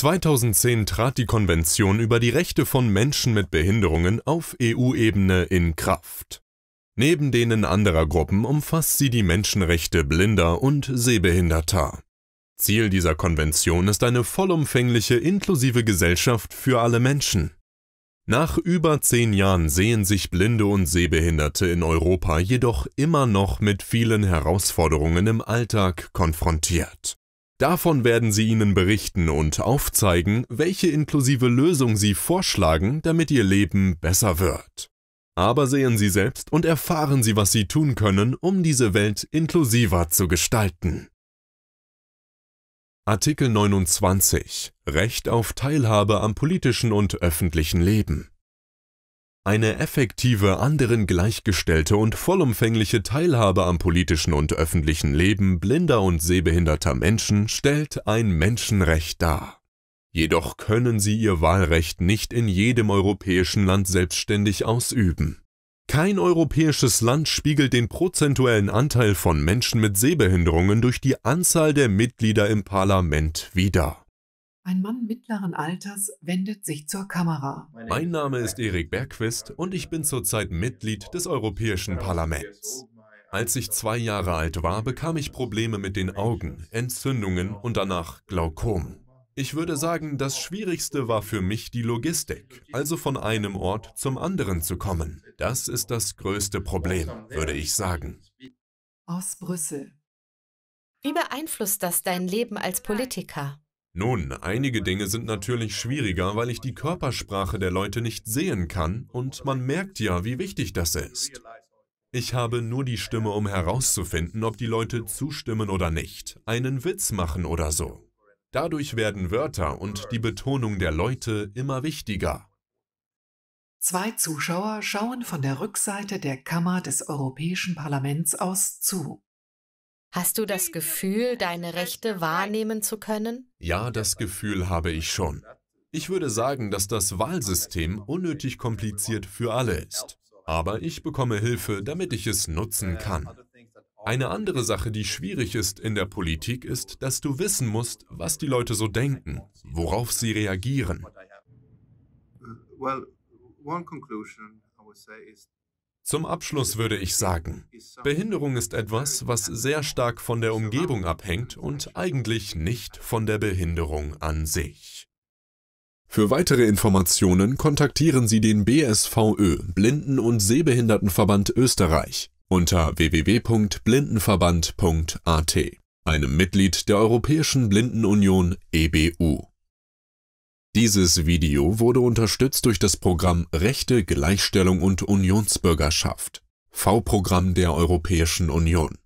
2010 trat die Konvention über die Rechte von Menschen mit Behinderungen auf EU-Ebene in Kraft. Neben denen anderer Gruppen umfasst sie die Menschenrechte blinder und sehbehinderter. Ziel dieser Konvention ist eine vollumfängliche inklusive Gesellschaft für alle Menschen. Nach über zehn Jahren sehen sich Blinde und Sehbehinderte in Europa jedoch immer noch mit vielen Herausforderungen im Alltag konfrontiert. Davon werden sie Ihnen berichten und aufzeigen, welche inklusive Lösung Sie vorschlagen, damit Ihr Leben besser wird. Aber sehen Sie selbst und erfahren Sie, was Sie tun können, um diese Welt inklusiver zu gestalten. Artikel 29 Recht auf Teilhabe am politischen und öffentlichen Leben eine effektive, anderen gleichgestellte und vollumfängliche Teilhabe am politischen und öffentlichen Leben blinder und sehbehinderter Menschen stellt ein Menschenrecht dar. Jedoch können sie ihr Wahlrecht nicht in jedem europäischen Land selbstständig ausüben. Kein europäisches Land spiegelt den prozentuellen Anteil von Menschen mit Sehbehinderungen durch die Anzahl der Mitglieder im Parlament wider. Ein Mann mittleren Alters wendet sich zur Kamera. Mein Name äh, ist Erik Bergquist und ich bin zurzeit Mitglied des Europäischen Parlaments. Als ich zwei Jahre alt war, bekam ich Probleme mit den Augen, Entzündungen und danach Glaukom. Ich würde sagen, das Schwierigste war für mich die Logistik, also von einem Ort zum anderen zu kommen. Das ist das größte Problem, würde ich sagen. Aus Brüssel. Wie beeinflusst das dein Leben als Politiker? Nun, einige Dinge sind natürlich schwieriger, weil ich die Körpersprache der Leute nicht sehen kann und man merkt ja, wie wichtig das ist. Ich habe nur die Stimme, um herauszufinden, ob die Leute zustimmen oder nicht, einen Witz machen oder so. Dadurch werden Wörter und die Betonung der Leute immer wichtiger. Zwei Zuschauer schauen von der Rückseite der Kammer des Europäischen Parlaments aus zu. Hast du das Gefühl, deine Rechte wahrnehmen zu können? Ja, das Gefühl habe ich schon. Ich würde sagen, dass das Wahlsystem unnötig kompliziert für alle ist. Aber ich bekomme Hilfe, damit ich es nutzen kann. Eine andere Sache, die schwierig ist in der Politik, ist, dass du wissen musst, was die Leute so denken, worauf sie reagieren. Well, one conclusion I would say is zum Abschluss würde ich sagen, Behinderung ist etwas, was sehr stark von der Umgebung abhängt und eigentlich nicht von der Behinderung an sich. Für weitere Informationen kontaktieren Sie den BSVÖ Blinden- und Sehbehindertenverband Österreich unter www.blindenverband.at, einem Mitglied der Europäischen Blindenunion EBU. Dieses Video wurde unterstützt durch das Programm Rechte, Gleichstellung und Unionsbürgerschaft, V-Programm der Europäischen Union.